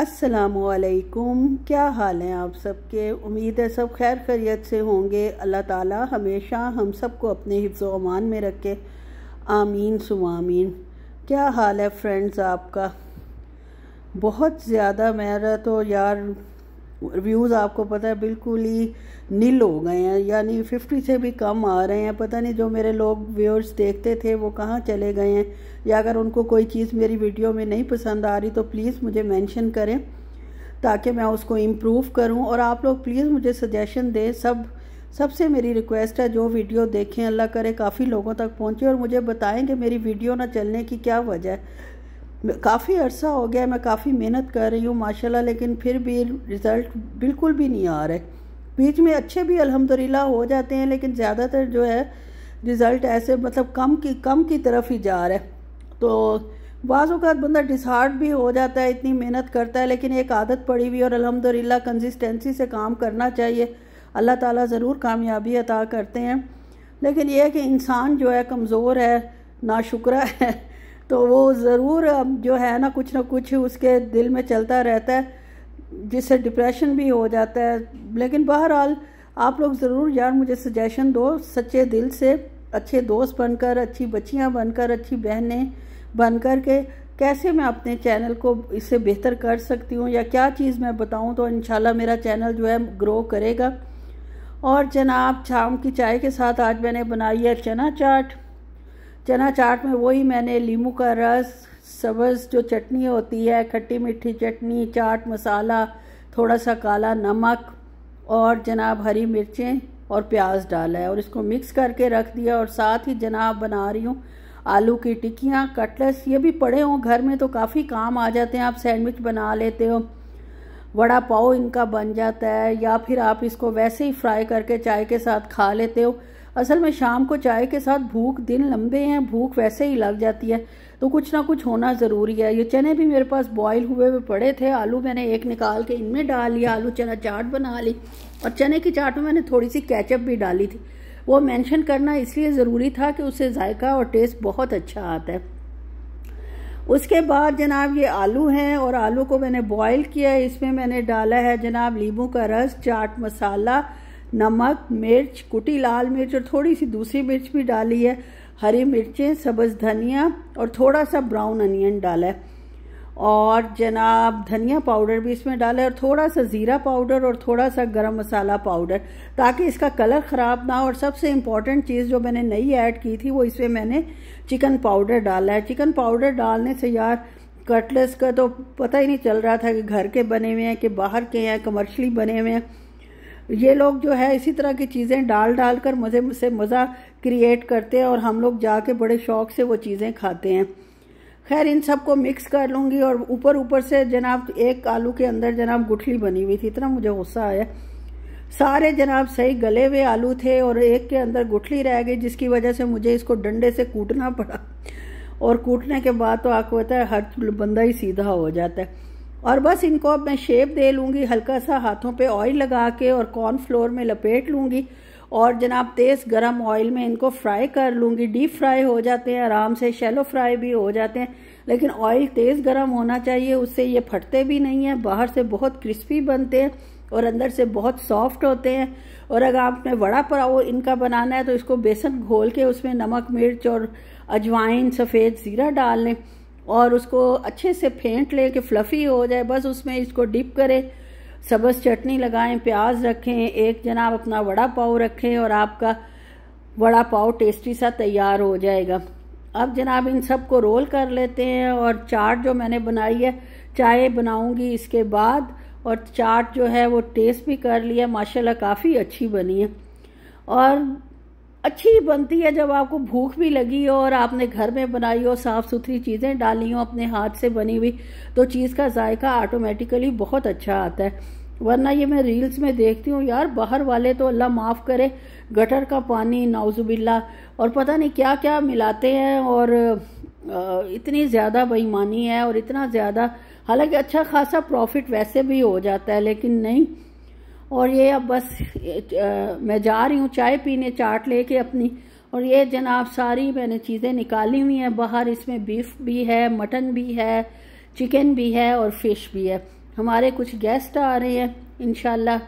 असलकुम क्या हाल हैं आप सबके उम्मीद है सब खैर खैरियत से होंगे अल्लाह ताला हमेशा हम सबको अपने हिफ्ज़ अमान में रखे आमीन सुमामीन क्या हाल है फ्रेंड्स आपका बहुत ज़्यादा मेरा तो यार व्यूज़ आपको पता है बिल्कुल ही नील हो गए हैं यानी फिफ्टी से भी कम आ रहे हैं पता नहीं जो मेरे लोग व्यूअर्स देखते थे वो कहाँ चले गए हैं या अगर उनको कोई चीज़ मेरी वीडियो में नहीं पसंद आ रही तो प्लीज़ मुझे मेंशन करें ताकि मैं उसको इम्प्रूव करूँ और आप लोग प्लीज़ मुझे सजेशन दें सब सबसे मेरी रिक्वेस्ट है जो वीडियो देखें अल्लाह करे काफ़ी लोगों तक पहुँचे और मुझे बताएं कि मेरी वीडियो ना चलने की क्या वजह है काफ़ी अरसा हो गया मैं काफ़ी मेहनत कर रही हूँ माशाल्लाह लेकिन फिर भी रिज़ल्ट बिल्कुल भी नहीं आ रहे बीच में अच्छे भी अल्हम्दुलिल्लाह हो जाते हैं लेकिन ज़्यादातर जो है रिज़ल्ट ऐसे मतलब कम की कम की तरफ ही जा रहा है तो बाज़ अवत बंदा डिसहार्ट भी हो जाता है इतनी मेहनत करता है लेकिन एक आदत पड़ी हुई और अल्हम्दुलिल्लाह कंसिस्टेंसी से काम करना चाहिए अल्लाह ताला ज़रूर कामयाबी अता करते हैं लेकिन यह है कि इंसान जो है कमज़ोर है नाशुक्रा है तो वो ज़रूर अब जो है ना कुछ ना कुछ उसके दिल में चलता रहता है जिससे डिप्रेशन भी हो जाता है लेकिन बहरहाल आप लोग ज़रूर यार मुझे सजेशन दो सच्चे दिल से अच्छे दोस्त बनकर अच्छी बच्चियाँ बनकर अच्छी बहनें बनकर के कैसे मैं अपने चैनल को इससे बेहतर कर सकती हूँ या क्या चीज़ मैं बताऊँ तो इन मेरा चैनल जो है ग्रो करेगा और जनाब शाम की चाय के साथ आज मैंने बनाई है चना चाट चना चाट में वही मैंने लीमू का रस सब्ज़ जो चटनी होती है खट्टी मीठी चटनी चाट मसाला थोड़ा सा काला नमक और जनाब हरी मिर्चें और प्याज डाला है और इसको मिक्स करके रख दिया और साथ ही जनाब बना रही हूँ आलू की टिक्कियाँ कटलेट्स ये भी पड़े हों घर में तो काफ़ी काम आ जाते हैं आप सैंडविच बना लेते हो वड़ा पाव इनका बन जाता है या फिर आप इसको वैसे ही फ्राई करके चाय के साथ खा लेते हो असल में शाम को चाय के साथ भूख दिन लंबे हैं भूख वैसे ही लग जाती है तो कुछ ना कुछ होना ज़रूरी है ये चने भी मेरे पास बॉयल हुए हुए पड़े थे आलू मैंने एक निकाल के इनमें डाल लिया आलू चना चाट बना ली और चने की चाट में मैंने थोड़ी सी कैचअप भी डाली थी वो मैंशन करना इसलिए ज़रूरी था कि उससे जायका और टेस्ट बहुत अच्छा आता है उसके बाद जनाब ये आलू हैं और आलू को मैंने बॉईल किया है इसमें मैंने डाला है जनाब लींबू का रस चाट मसाला नमक मिर्च कुटी लाल मिर्च और थोड़ी सी दूसरी मिर्च भी डाली है हरी मिर्चें सब्ज़ धनिया और थोड़ा सा ब्राउन अनियन डाला है और जनाब धनिया पाउडर भी इसमें डाला है और थोड़ा सा ज़ीरा पाउडर और थोड़ा सा गरम मसाला पाउडर ताकि इसका कलर ख़राब ना हो और सबसे इम्पॉर्टेंट चीज़ जो मैंने नई ऐड की थी वो इसमें मैंने चिकन पाउडर डाला है चिकन पाउडर डालने से यार कटलेस का तो पता ही नहीं चल रहा था कि घर के बने हुए हैं कि बाहर के हैं कमर्शली बने हुए हैं ये लोग जो है इसी तरह की चीज़ें डाल डाल कर मज़े से मज़ा क्रिएट करते हैं और हम लोग जाके बड़े शौक से वो चीज़ें खाते हैं खैर इन सबको मिक्स कर लूँगी और ऊपर ऊपर से जनाब एक आलू के अंदर जनाब गुठली बनी हुई थी इतना मुझे गुस्सा आया सारे जनाब सही गले हुए आलू थे और एक के अंदर गुठली रह गई जिसकी वजह से मुझे इसको डंडे से कूटना पड़ा और कूटने के बाद तो आपको पता है हर बंदा ही सीधा हो जाता है और बस इनको अब मैं शेप दे लूँगी हल्का सा हाथों पे ऑयल लगा के और कॉर्न फ्लोर में लपेट लूँगी और जनाब तेज़ गरम ऑयल में इनको फ्राई कर लूँगी डीप फ्राई हो जाते हैं आराम से शेलो फ्राई भी हो जाते हैं लेकिन ऑयल तेज़ गरम होना चाहिए उससे ये फटते भी नहीं हैं बाहर से बहुत क्रिस्पी बनते हैं और अंदर से बहुत सॉफ्ट होते हैं और अगर आपने वड़ा पराव इनका बनाना है तो इसको बेसन घोल के उसमें नमक मिर्च और अजवाइन सफ़ेद ज़ीरा डाल लें और उसको अच्छे से फेंट लें कि फ्लफ़ी हो जाए बस उसमें इसको डिप करें सबस चटनी लगाएं प्याज रखें एक जनाब अपना वड़ा पाव रखें और आपका वड़ा पाव टेस्टी सा तैयार हो जाएगा अब जनाब इन सब को रोल कर लेते हैं और चाट जो मैंने बनाई है चाय बनाऊंगी इसके बाद और चाट जो है वो टेस्ट भी कर लिया माशाल्लाह काफ़ी अच्छी बनी है और अच्छी बनती है जब आपको भूख भी लगी हो और आपने घर में बनाई हो साफ़ सुथरी चीज़ें डाली हो अपने हाथ से बनी हुई तो चीज़ का जायका ऑटोमेटिकली बहुत अच्छा आता है वरना ये मैं रील्स में देखती हूँ यार बाहर वाले तो अल्लाह माफ़ करे गटर का पानी नाउजुबिल्ला और पता नहीं क्या क्या मिलाते हैं और इतनी ज़्यादा बेईमानी है और इतना ज़्यादा हालांकि अच्छा खासा प्रॉफिट वैसे भी हो जाता है लेकिन नहीं और ये अब बस मैं जा रही हूँ चाय पीने चाट लेके अपनी और ये जनाब सारी मैंने चीज़ें निकाली हुई हैं बाहर इसमें बीफ भी है मटन भी है चिकन भी है और फिश भी है हमारे कुछ गेस्ट आ रहे हैं इन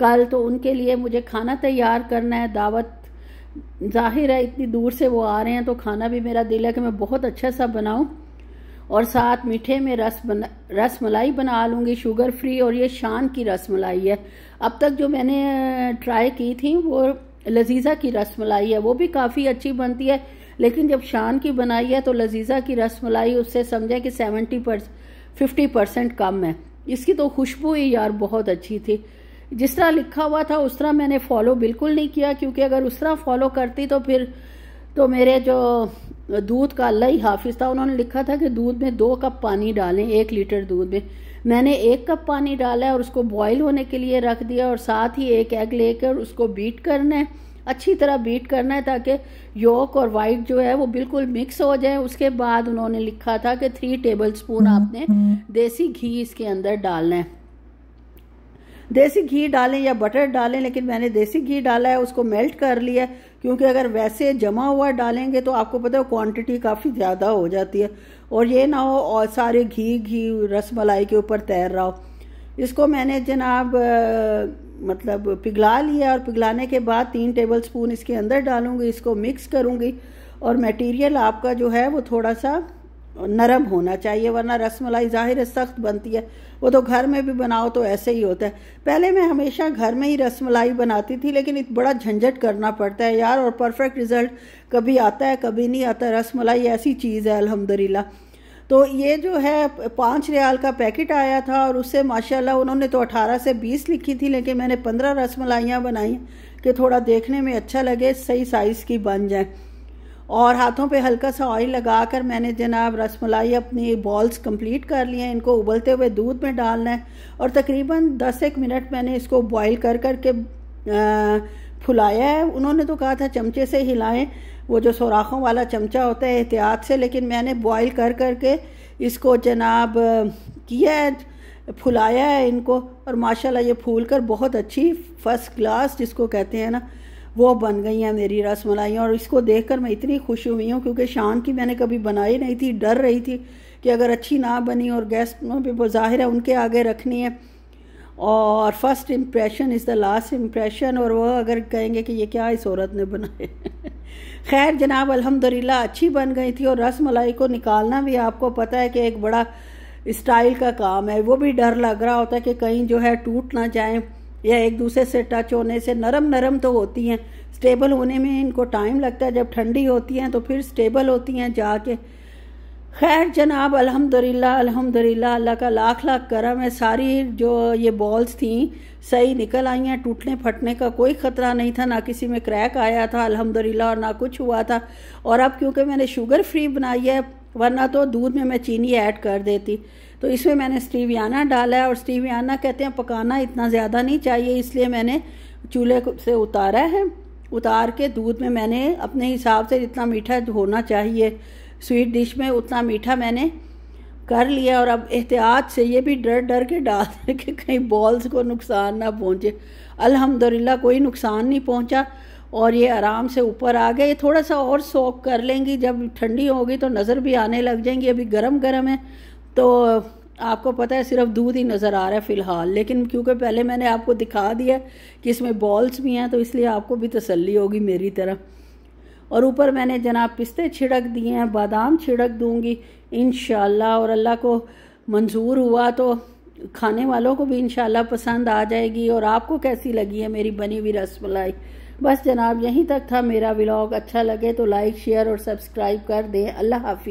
कल तो उनके लिए मुझे खाना तैयार करना है दावत जाहिर है इतनी दूर से वो आ रहे हैं तो खाना भी मेरा दिल है कि मैं बहुत अच्छा सा बनाऊँ और साथ मीठे में रस बना रस मलाई बना लूँगी शुगर फ्री और ये शान की रस मलाई है अब तक जो मैंने ट्राई की थी वो लजीज़ा की रस मलाई है वो भी काफ़ी अच्छी बनती है लेकिन जब शान की बनाई है तो लजीज़ा की रस मलाई उससे समझें कि सेवेंटी फिफ्टी परसेंट कम है इसकी तो खुशबू ही यार बहुत अच्छी थी जिस तरह लिखा हुआ था उस तरह मैंने फॉलो बिल्कुल नहीं किया क्योंकि अगर उस तरह फॉलो करती तो फिर तो मेरे जो दूध का अल्लाह ही हाफिज था उन्होंने लिखा था कि दूध में दो कप पानी डालें एक लीटर दूध में मैंने एक कप पानी डाला और उसको बॉईल होने के लिए रख दिया और साथ ही एक एग लेकर उसको बीट करना है अच्छी तरह बीट करना है ताकि योक और वाइट जो है वो बिल्कुल मिक्स हो जाए उसके बाद उन्होंने लिखा था कि थ्री टेबल स्पून आपने हम्म। देसी घी इसके अंदर डालना है देसी घी डालें या बटर डालें लेकिन मैंने देसी घी डाला है उसको मेल्ट कर लिया क्योंकि अगर वैसे जमा हुआ डालेंगे तो आपको पता है क्वांटिटी काफ़ी ज़्यादा हो जाती है और ये ना हो और सारे घी घी रस मलाई के ऊपर तैर रहा हो इसको मैंने जनाब मतलब पिघला लिया और पिघलाने के बाद तीन टेबल स्पून इसके अंदर डालूंगी इसको मिक्स करूंगी और मटेरियल आपका जो है वो थोड़ा सा नरम होना चाहिए वरना रसमलाई जाहिर है सख्त बनती है वो तो घर में भी बनाओ तो ऐसे ही होता है पहले मैं हमेशा घर में ही रसमलाई बनाती थी लेकिन बड़ा झंझट करना पड़ता है यार और परफेक्ट रिजल्ट कभी आता है कभी नहीं आता रसमलाई ऐसी चीज़ है अलहमदिल्ला तो ये जो है पाँच रियाल का पैकेट आया था और उससे माशाल्लाह उन्होंने तो अठारह से बीस लिखी थी लेकिन मैंने पंद्रह रसमलाइयाँ बनाई कि थोड़ा देखने में अच्छा लगे सही साइज़ की बन जाए और हाथों पे हल्का सा ऑयल लगा कर मैंने जनाब रसमलाई अपनी बॉल्स कंप्लीट कर लिए इनको उबलते हुए दूध में डालना है और तकरीबन दस एक मिनट मैंने इसको बॉईल कर कर के फुलाया है उन्होंने तो कहा था चमचे से हिलाएं वो जो सोराखों वाला चमचा होता है एहतियात से लेकिन मैंने बॉईल कर कर के इसको जनाब किया है फुलाया है इनको और माशाला ये फूल कर बहुत अच्छी फर्स्ट क्लास जिसको कहते हैं ना वो बन गई हैं मेरी रसमलाई और इसको देखकर मैं इतनी खुश हुई हूँ क्योंकि शान की मैंने कभी बनाई नहीं थी डर रही थी कि अगर अच्छी ना बनी और गेस्टों वो ज़ाहिर है उनके आगे रखनी है और first impression is the last impression और वह अगर कहेंगे कि ये क्या इस औरत ने बनाए खैर जनाब अल्हम्दुलिल्लाह अच्छी बन गई थी और रस मलाई को निकालना भी आपको पता है कि एक बड़ा स्टाइल का काम है वो भी डर लग रहा होता है कि कहीं जो है टूट ना जाए या एक दूसरे से टच होने से नरम नरम तो होती हैं स्टेबल होने में इनको टाइम लगता है जब ठंडी होती हैं तो फिर स्टेबल होती हैं जाके खैर जनाब अल्हम्दुलिल्लाह अल्हम्दुलिल्लाह अल्लाह का लाख लाख करम है सारी जो ये बॉल्स थी सही निकल आई हैं टूटने फटने का कोई ख़तरा नहीं था ना किसी में क्रैक आया था अल्हम्दुलिल्लाह और ना कुछ हुआ था और अब क्योंकि मैंने शुगर फ्री बनाई है वरना तो दूध में मैं चीनी ऐड कर देती तो इसमें मैंने स्टीवियाना डाला है और स्टीवियाना कहते हैं पकाना इतना ज़्यादा नहीं चाहिए इसलिए मैंने चूल्हे से उतारा है उतार के दूध में मैंने अपने हिसाब से जितना मीठा होना चाहिए स्वीट डिश में उतना मीठा मैंने कर लिया और अब एहतियात से ये भी डर डर के डाल के कहीं बॉल्स को नुकसान ना पहुँचे अल्हम्दुलिल्लाह कोई नुकसान नहीं पहुँचा और ये आराम से ऊपर आ गए थोड़ा सा और सॉक कर लेंगी जब ठंडी होगी तो नज़र भी आने लग जाएंगी अभी गरम गरम है तो आपको पता है सिर्फ दूध ही नज़र आ रहा है फ़िलहाल लेकिन क्योंकि पहले मैंने आपको दिखा दिया कि इसमें बॉल्स भी हैं तो इसलिए आपको भी तसल्ली होगी मेरी तरह और ऊपर मैंने जनाब पिस्ते छिड़क दिए हैं बादाम छिड़क दूंगी इन और अल्लाह को मंजूर हुआ तो खाने वालों को भी इन पसंद आ जाएगी और आपको कैसी लगी है मेरी बनी हुई रसमलाई बस जनाब यहीं तक था मेरा ब्लॉग अच्छा लगे तो लाइक शेयर और सब्सक्राइब कर दें अल्लाह हाफि